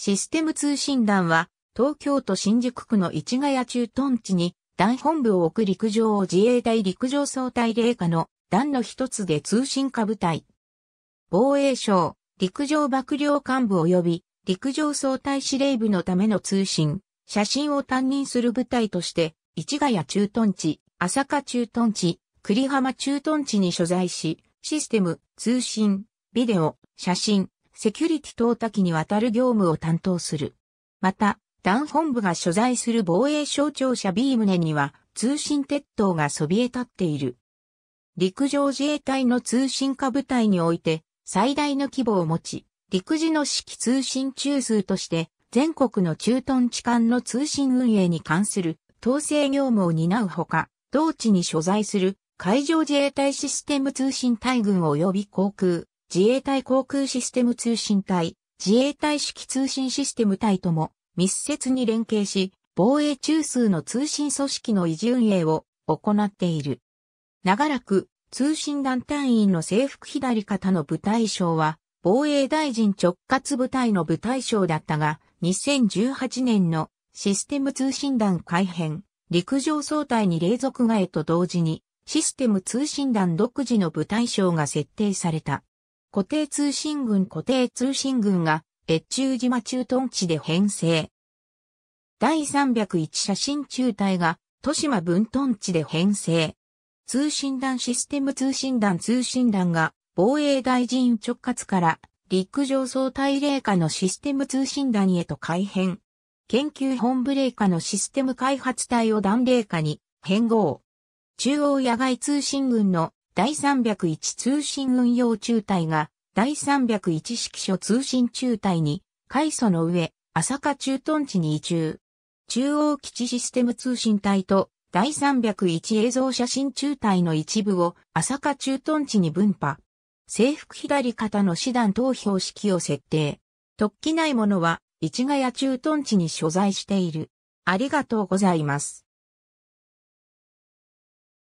システム通信団は、東京都新宿区の市ヶ谷駐屯地に、団本部を置く陸上を自衛隊陸上総隊霊下の団の一つで通信下部隊。防衛省、陸上幕僚幹部及び、陸上総隊司令部のための通信、写真を担任する部隊として、市ヶ谷駐屯地、朝霞駐屯地、栗浜駐屯地に所在し、システム、通信、ビデオ、写真、セキュリティ等多岐にわたる業務を担当する。また、団本部が所在する防衛省庁舎 B 棟には通信鉄塔がそびえ立っている。陸上自衛隊の通信化部隊において最大の規模を持ち、陸自の指揮通信中枢として全国の駐屯地間の通信運営に関する統制業務を担うほか、同地に所在する海上自衛隊システム通信隊群及び航空、自衛隊航空システム通信隊、自衛隊式通信システム隊とも密接に連携し、防衛中枢の通信組織の維持運営を行っている。長らく通信団隊員の制服左肩の部隊長は、防衛大臣直轄部隊の部隊長だったが、2018年のシステム通信団改編、陸上総隊に隷属外と同時に、システム通信団独自の部隊章が設定された。固定通信軍固定通信軍が越中島駐屯地で編成。第301写真中隊が豊島分屯地で編成。通信団システム通信団通信団が防衛大臣直轄から陸上総体霊下のシステム通信団へと改編。研究本部霊下のシステム開発隊を団霊下に変合。中央野外通信軍の第301通信運用中隊が第301式所通信中隊に、海祖の上、朝霞駐屯地に移住。中央基地システム通信隊と第301映像写真中隊の一部を朝霞駐屯地に分派。制服左肩の師団投票式を設定。突起ないものは市ヶ谷駐屯地に所在している。ありがとうございます。